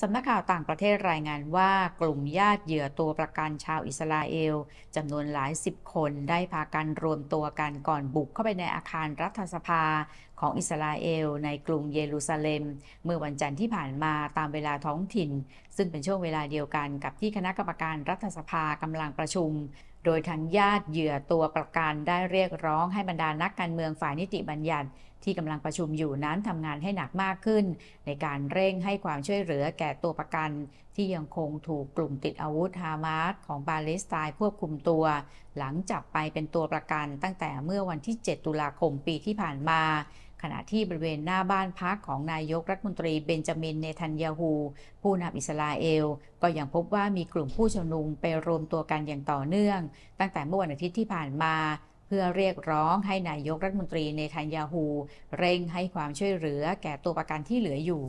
สำนักข่าวต่างประเทศรายงานว่ากลุ่มญาติเหยื่อตัวประกันชาวอิสราเอล จำนวนหลายสิบคนได้พากันรวมตัวกันก่อนบุกเข้าไปในอาคารรัฐสภาของอิสราเอล ในกรุงเยรูซาเล็ม เมื่อวันจันทร์ที่ผ่านมาตามเวลาท้องถิ่น ซึ่งเป็นช่วงเวลาเดียวกันกับที่คณะกรรมการรัฐสภากำลังประชุม โดยทางญาติเหยื่อตัวประกันได้เรียกร้อง ให้บรรดานักการเมืองฝ่ายนิติบัญญัติที่กำลังประชุมอยู่นั้นทำงานให้หนักมากขึ้น ในการเร่งให้ความช่วยเหลือแก่ตัวประกัน ที่ยังคงถูกกลุ่มติดอาวุธฮามาสของปาเลสไตน์ควบคุมตัว หลังจับไปเป็นตัวประกันตั้งแต่เมื่อวันที่ 7 ตุลาคมปีที่ผ่านมาขณะที่บริเวณหน้าบ้านพักของนายกรัฐมนตรีเบนจามินเนทันยาฮูผู้นำอิสราเอล ก็ยังพบว่ามีกลุ่มผู้ชุมนุมไปรวมตัวกันอย่างต่อเนื่อง ตั้งแต่เมื่อวันอาทิตย์ที่ผ่านมา เพื่อเรียกร้องให้นายกรัฐมนตรีเนทันยาฮูเร่งให้ความช่วยเหลือแก่ตัวประกันที่เหลืออยู่